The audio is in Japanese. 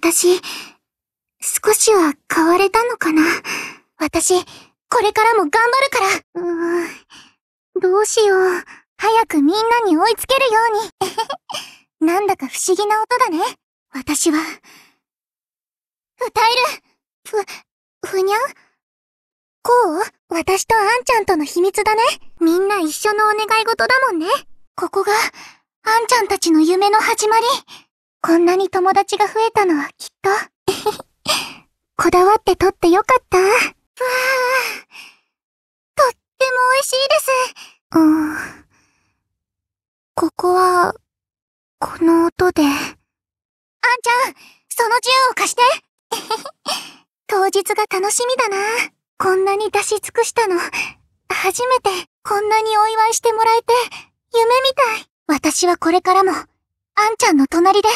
私、少しは変われたのかな私、これからも頑張るからうーん、どうしよう。早くみんなに追いつけるように。なんだか不思議な音だね。私は、歌えるふ、ふにゃんこう私とあんちゃんとの秘密だね。みんな一緒のお願い事だもんね。ここが、あんちゃんたちの夢の始まり。こんなに友達が増えたのはきっと。こだわって撮ってよかった。わあ。とっても美味しいです。うん。ここは、この音で。あんちゃん、その銃を貸して。当日が楽しみだな。こんなに出し尽くしたの。初めてこんなにお祝いしてもらえて、夢みたい。私はこれからも、あんちゃんの隣で